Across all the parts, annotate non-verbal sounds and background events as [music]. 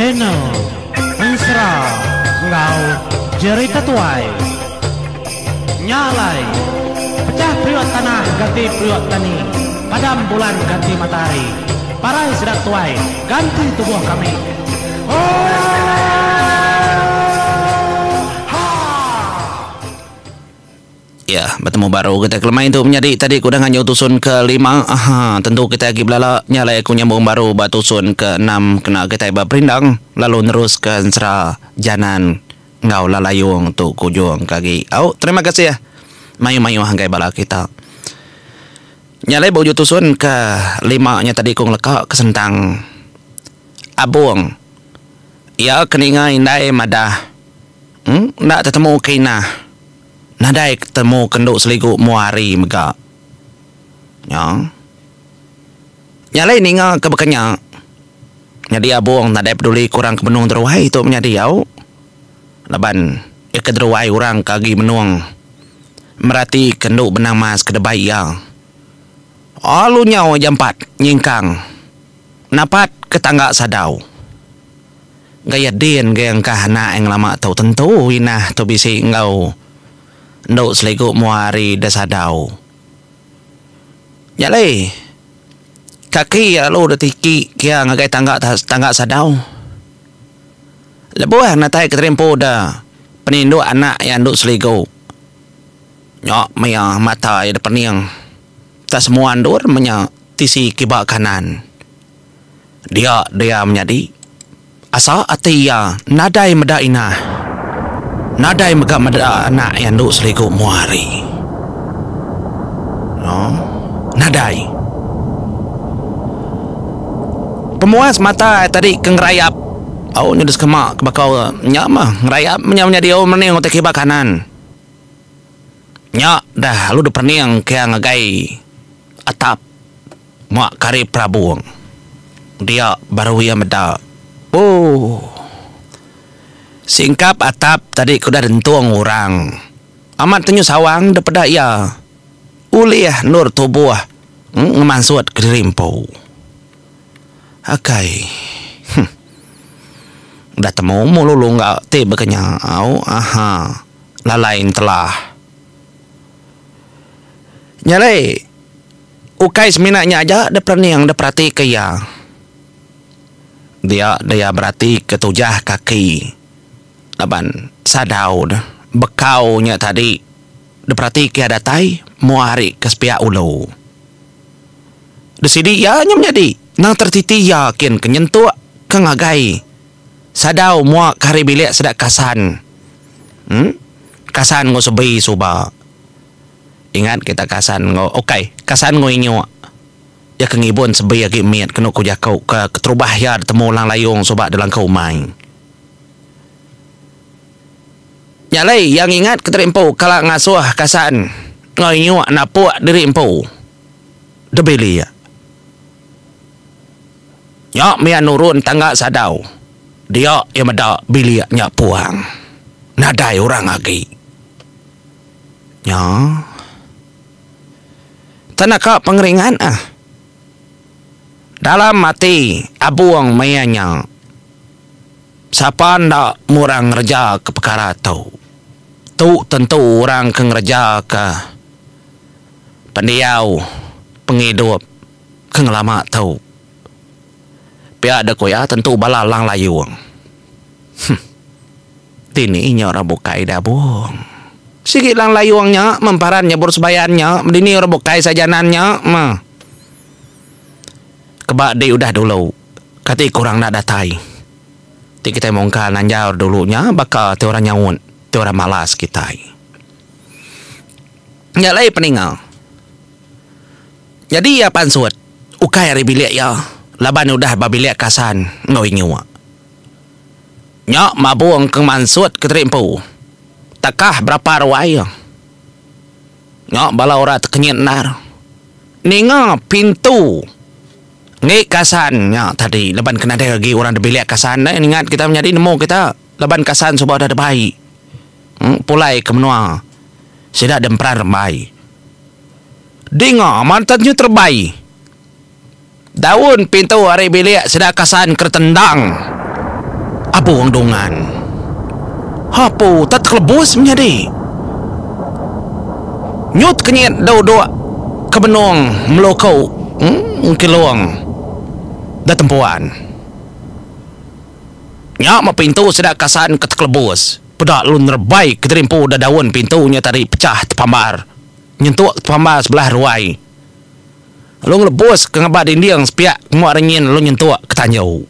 channel Insra Ngau jeri Ketuai Nyalai Pecah priwat tanah ganti priwat tani Padam bulan ganti matahari Parai sedak tuai ganti tubuh kami Oh ya Ya, bertemu baru kita kelemah itu menjadi tadi kudangan yang tusun ke lima. Aha, tentu kita lagi belala nyalai aku nyambung baru batusun ke enam kena kita iba perindang lalu nerus ke sera janan ngau lalayung tu kujung kaki. Oh, terima kasih ya. Mayu-mayu hanggai bala kita. Nyalai bau tusun ke lima nya tadi kong lekak kesentang sentang Ya, keningai indai madah. Hmm, nak tetemu kainah. Nadai temu kenduk seligu muari mega. Ya. Nyalai ninga ke bekenya. Nyadi abuang nadai peduli kurang ke menung teruai itu menyadi yau. Leban ikat eh, teruai orang kagi menung. Merati kenduk benang mas ke debai ya. Alu nyau jampat nyingkang. Napat ke tangga sadau. Gaya din gaya engkah na eng lama tau tentu inah tu bisi engau. Nduk seliguk muari desadau. Ya leh. Kaki ya lalu dah tiki kia ngagai tangga tangga sadau. Lebuah nak tahi keterimpu dah. Penindu anak yang anduk seligo. Nyok maya mata yang depan yang. Tak semua andur menya tisi kibak kanan. Dia dia menjadi. Asa atiya nadai medainah nadai mega meda anak yang duk seliku muari. No, nadai. Pemuas mata tadi kengerayap. Oh, nyudus kemak kebakau nyama ngrayap menyamanya dia meni ngotek kiba kanan. Nya dah lu dah perni yang kaya ngagai atap muak kari prabuang. Dia baru ia meda. Oh. Singkap atap tadi kuda rentuang orang. Amat tenyu sawang daripada ia. Uliah nur tubuh. Hmm, Ngemansuat kerimpo. Akai. Hm. Dah temu mulu enggak te bekanya. Au, aha. Lalain telah. Nyalai. Ukai seminaknya aja ada perni yang ada perhati ke ya. Dia, dia berhati ketujah kaki. Kaki laban sadau bekau nya tadi deprati ke ada datai muari ke ulu, ulu desidi ya nya menjadi nang tertiti yakin kenyentuk kengagai sadau mua kari bilik sedak kasan hmm? kasan ngo sebi suba ingat kita kasan ngo okay kasan ngo inyo ya kengibun sebi lagi ya miat kena kujakau ke keterubah ya temu lang layung sobat dalam kau main. Nyalai yang ingat ketara impau kalau ngasuh kasan ngai nyuak napuak dari impau. Debeli ya. Nyak mia nurun tangga sadau. Dia yang meda bili ya, nyak puang. Nadai orang lagi. Ya. Tanah pengeringan ah. Dalam mati abuang mayanya. Sapa ndak murang kerja ke perkara tau tahu tentu orang kang raja ka pandiau pengidup kang lama tahu pia ada koya tentu balalang layuang hm. tini inya ora bukai da buang sigi lang layuangnya memparannya bor sebayannya Dini ora bukai sajanannya ma kebak de udah dulu kati kurang nak datai Tik kita mongkal nanjar dulunya bakal te orang nyawun kita orang malas kita ini. Yang lain peninggal. Jadi ya pansut. Ukai hari bilik ya. Laban udah babilik kasan. Ngau ingin wak. Nyok mabu ke mansut ke terimpu. Takah berapa ruai ya. Nyok bala orang terkenyit nar. Ninga pintu. Ngai kasan. Ya tadi. Laban kena ada lagi orang di bilik kasan. Ya, eh, ingat kita menjadi nemu kita. Laban kasan sebab ada baik. Hmm, pulai ke menua sida demperan rembai dinga mantatnya terbai daun pintu are bilik sida kasan kertendang apa wang dongan hapo tat kelebus menyadi nyut kenyit dau dua ke menung melokau hmm, ke luang dah tempuan nyak ma pintu sida kasan ketelebus kelebus pedak lu nerbaik, keterimpu da daun pintunya tadi pecah terpambar Nyentuk terpambar sebelah ruai Lu ngelebus ke ngebat dinding sepiak Kemua ringin lu nyentuk ke tanjau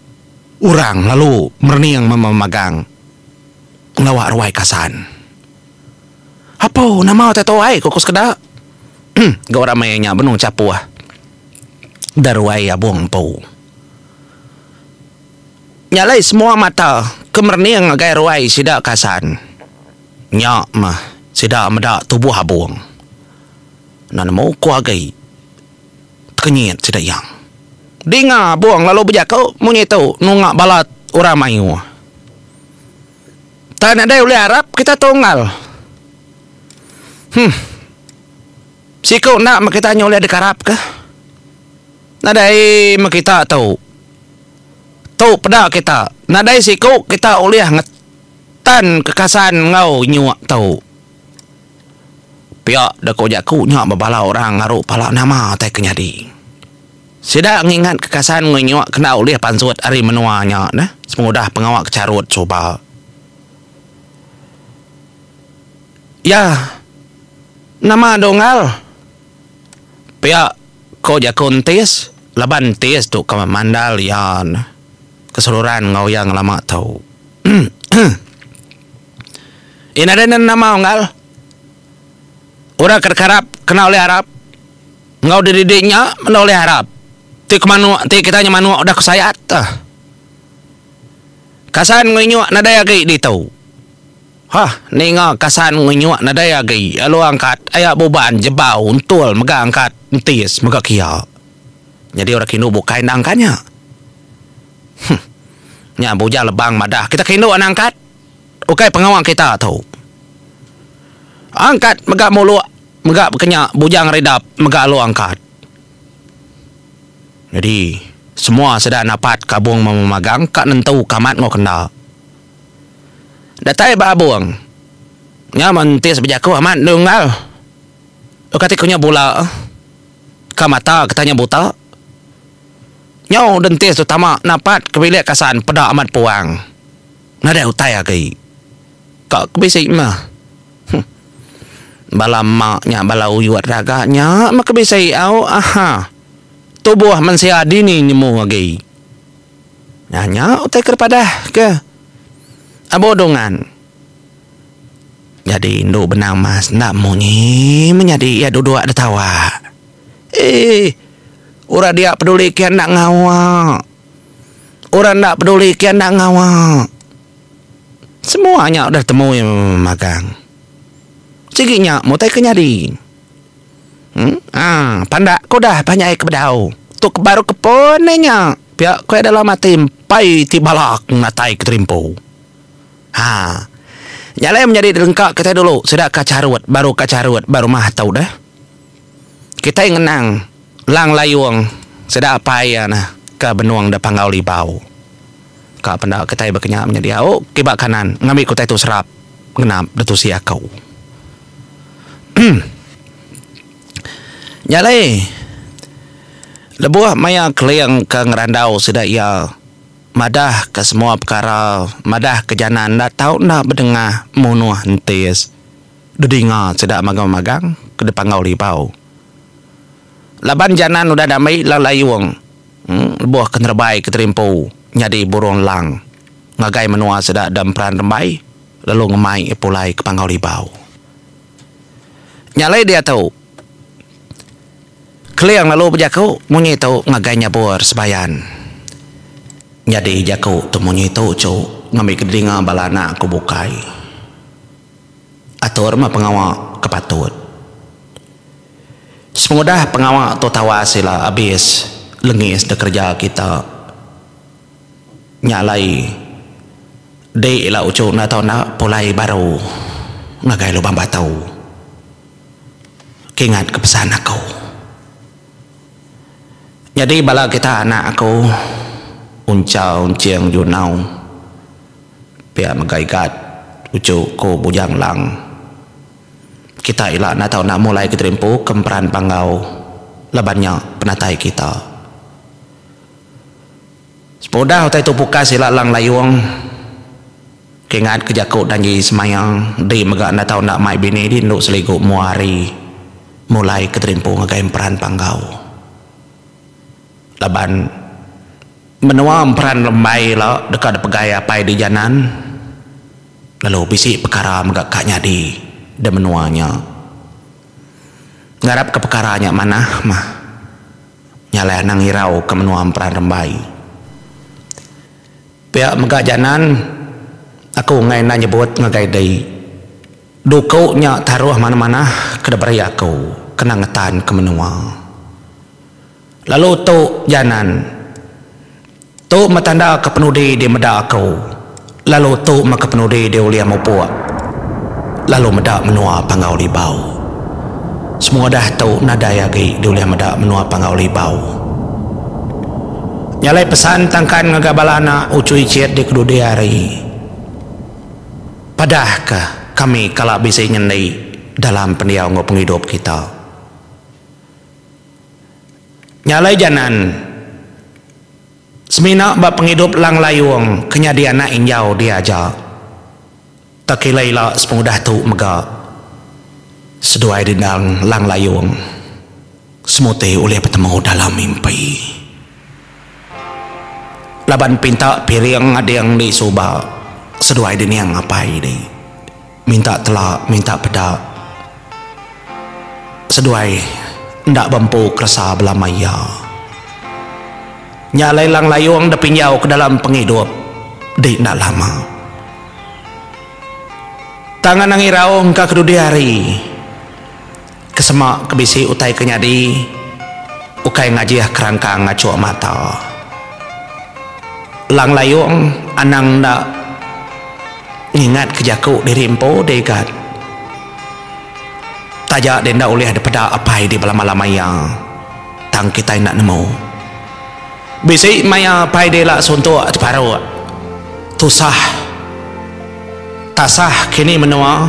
Urang lalu merening memegang Ngelawak ruai kasan Apa oh, nama tetu ai kukus keda hmm, Gak orang mayanya benung capu ah Daruai abung pau Nyalai semua mata Nyalai semua mata yang agai ruai sida kasan. Nyak mah sida medak tubuh habuang. Nan mau ku agai kenyit sida yang. Dinga buang lalu bejak kau munyi tu nunga balat orang mayu. Tak ada dai Arab kita tonggal. Hmm. Si kau nak makita nyoleh dekarap ke? Nadai makita tahu tahu pada kita. Nadai siku kita uliah ngetan kekasan ngau nyuak tahu. Pia dah kau jaku nyuak bebala orang ngaru pala nama tak kenyadi. Sida ngingat kekasan ngau nyuak kena uliah pansuat hari menua nyak nah. Semudah pengawak carut coba. Ya. Nama dongal. Pia kau jakun tis. Laban tis tu kamu mandal yan. Ya keseluruhan ngau yang lama tahu. [clears throat] Ina ada nama ngal. Orang kerkarap kena oleh Arab. Ngau dididiknya mana oleh Arab. Ti kemanu ti kita hanya manu udah kusayat. Ah. Kasan nginyuak nadai agi di tau. Hah, ni ngau kasan nginyuak nadai agi. Alu angkat ayak buban jebau untul mega angkat entis mega kia. Jadi orang kini bukain angkanya. Hmm. Ya, lebang madah. Kita kena nak angkat. Okey, pengawang kita tahu. Angkat megak mulu, megak kenya buja redap, megak lu angkat. Jadi, semua sedang dapat kabung memegang kak nentu kamat ngau kena. Datai babuang. Ya, mentis bejaku amat nunggal. Okey, tikunya bola. Kamata katanya buta. Nyau dentis tu tamak napat kebilik kasan pada amat puang. Nada utai agai. Kak kebisik mah. Bala maknya bala uyuat raganya mak kebisik au aha. Tubuh mansia dini nyemu agai. Nanya utai kepada ke. Abo Jadi induk benang mas nak munyi menjadi ya duduk ada tawa. Eh, Orang dia peduli kian nak ngawal, Orang tak peduli kian nak ngawal. Semuanya sudah temui yang magang. Ciginya, mau tak kenyari. Hmm? Ah, pandak kau dah banyak air kebedau. Tuk baru keponenya. Pihak kau adalah mati. Pai tibalak nak tak keterimpu. Ha. Nyalai menjadi lengkap kita dulu. Sudah kacarut. Baru kacarut. Baru mah tahu dah. Kita yang ngenang lang layuang sada apa ya lah na ke benuang da panggau libau ka penda ketai bekenya menjadi o oh, kibak kanan ngambi kutai tu serap ngenap da tu sia kau [clears throat] nyale lebuah maya kleang ke ngerandau sida ia madah ke semua perkara madah ke janan nak tahu nak mendengar munuh entis dudinga sida magang-magang ke depan ngau libau Laban janan udah damai lalai wong Hmm, buah kenerbai keterimpu. Nyadi burung lang. Ngagai menua sedak dan peran remai Lalu ngemai ipulai ke pangau ribau. Nyalai dia tahu. Keliang lalu berjaku. Munyi tahu ngagai nyabur sebayan. Nyadi jaku tu munyi tahu cu. Ngemi kedinga balana aku bukai. Atur ma pengawal kepatut. Semudah pengawak atau tawa sila lah. habis lengis de kerja kita. Nyalai. Dei lah ucu nak tau nak pulai baru. Ngagai lubang batau. Kingat ke pesan aku. Jadi bala kita anak aku unca unciang junau. Pia megaigat ucu ko bujang Lang kita ilah nak tahu nak mulai keterimpu kemperan panggau lebannya penatai kita Sepudah kita itu buka sila lang layuang kerja kejakut dan jadi semayang di mega nak tahu nak mai bini di nuk seligu muari mulai keterimpu ngagain peran panggau leban menua peran lembai lo dekat pegaya apai di janan lalu bisik perkara mega kaknya di dan menuanya ngarap kepekaraannya mana mah nyala nang hirau ke menua peran rembai pihak megajanan aku ngai nanya buat ngagai dai dukau nya taruh mana-mana ke debari aku kena ngetan ke menua lalu tu janan tu matanda ke penudi di meda aku lalu tu maka penudi di ulia mupuak lalu meda menua pangau libau. Semua dah tahu nadaya gay dulia meda menua pangau libau. Nyalai pesan tangkan ngagabalana ucui ciet di kedua diari. Padahkah kami kalau bisa nyendai dalam pendiau ngau penghidup kita. Nyalai janan. Semina bapak penghidup lang layuang kenyadian nak injau diajak tak kila ila semudah tu mega seduai dinang lang layung semute oleh bertemu dalam mimpi laban pinta piring ada yang di soba seduai dini yang apa ini minta telak minta pedak seduai ndak bampu kerasa belamaya maya nyalai lang layung depinyau ke dalam penghidup di nak lama Thank tangan nang iraung ka kedu diari kesemak kebisi utai kenyadi ukai ngajiah kerangka ngacu mata lang layung anang da ingat di rimpo dekat. tajak denda oleh de peda apai di bala malam mayang tang kita nak nemu bisi maya pai de la suntuk paro tusah tasah kini menua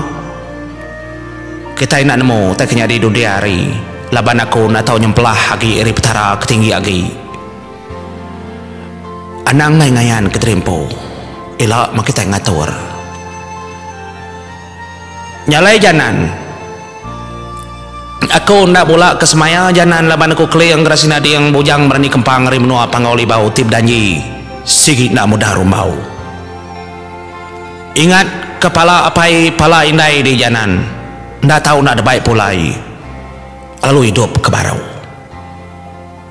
kita nak nemu tak kena di dunia hari laban aku nak tahu nyemplah lagi iri petara ketinggi lagi anang ngai ngayan keterimpu ila makita ngatur nyalai janan aku nak bula ke semaya janan laban aku kli yang gerasin adi yang bujang berani kempang ri menua pangoli bau tip danji sigi nak mudah rumau ingat kepala apai pala indai di janan nda tahu nak ada baik pulai lalu hidup ke barau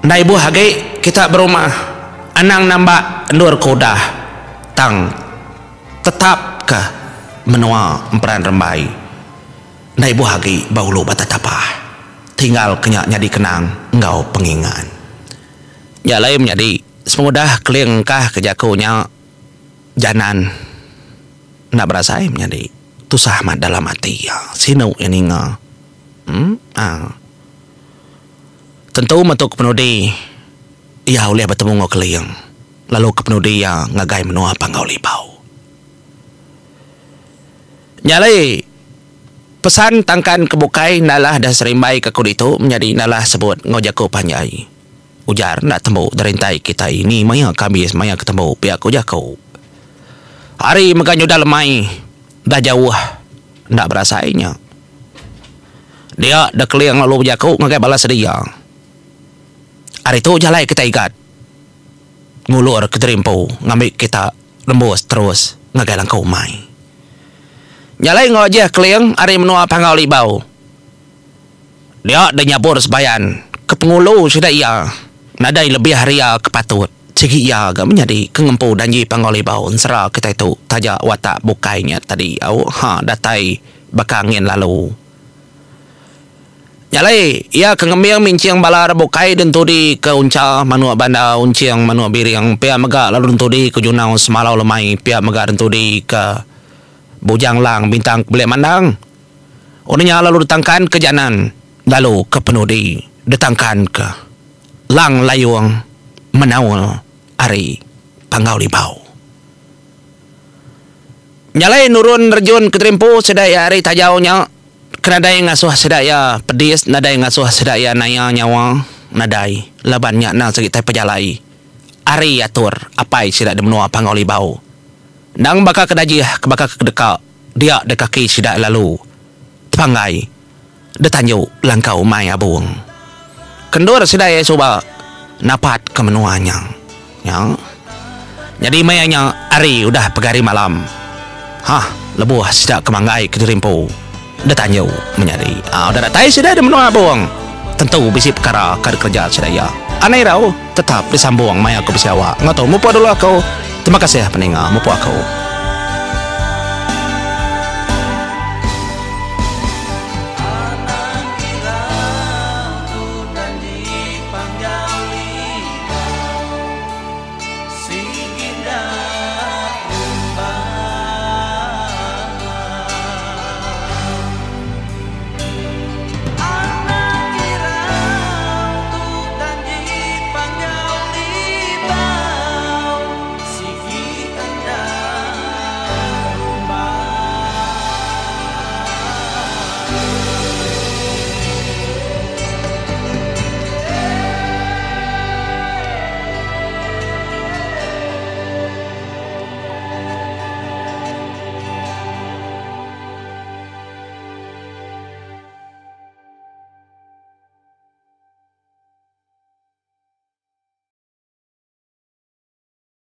nda ibu hagi kita berumah anang nambak nur kudah tang tetap ke menua emperan rembai nda ibu hagi baulu batatapah tinggal kenyak nyadi kenang engau pengingan nyalai menjadi semudah kelingkah kejakunya janan nak berasa ayam nyari tu sahmat dalam hati ya sinau ini nga ya. hmm ah tentu matu ke penudi ya oleh bertemu ngau keliang lalu ke penudi ya ngagai menua panggau lipau nyalai pesan tangkan kebukai nalah dah serimbai ke kulit itu menjadi nalah sebut ngau jaku panjai ujar nak temu derintai kita ini maya kami maya ketemu pihak ujaku jaku Hari makanya dah lemai. Dah jauh. Tak ah. berasainya. Dia dah keliang lalu berjaku dengan balas dia. Hari itu jalan kita ikat. Ngulur ke terimpu. Ngambil kita lembus terus. Ngagai langkau mai. Nyalai ngajah keliang hari menua panggau libau. Dia dah nyabur sebayan. Ke sudah ia. Nadai lebih hari ia kepatut cegi ya agak menjadi kengempu dan ji pangoli bau unsara kita itu taja watak bukainya tadi au ha datai bakangin lalu Nyalai, ia kengembiang minciang balar bukai dan tudi ke unca manua banda unciang manua biriang pia mega lalu dan tudi ke junau semalau lemai pia mega dan tudi ke bujang lang bintang beli mandang. Udinya lalu ditangkan ke janan lalu ke penudi ditangkan ke lang layuang menawal ari pangau libau. Nyalai nurun rejun keterimpu sedaya ari tajau nya kenadai ngasuh sedaya pedis nadai ngasuh sedaya naya nyawa nadai laban nya nang sakit tai pejalai. Ari atur apai sida de menua pangau libau. Nang baka kedaji ke baka kedeka dia de kaki sida lalu. Tepangai de tanyo langkau mai abung. Kendur sedaya suba napat ke menuanya. Ya. Jadi mayanya hari udah pegari malam. Hah, lebuah sedak kemanggai ke dirimpu. Dah tanya menyari. Ah, udah datai sudah ada menua buang. Tentu bisi perkara kad kerja sedaya. Anai rau tetap disambung maya aku bisi awak. Ngatau mupu dulu aku. Terima kasih ya peninga mupu aku.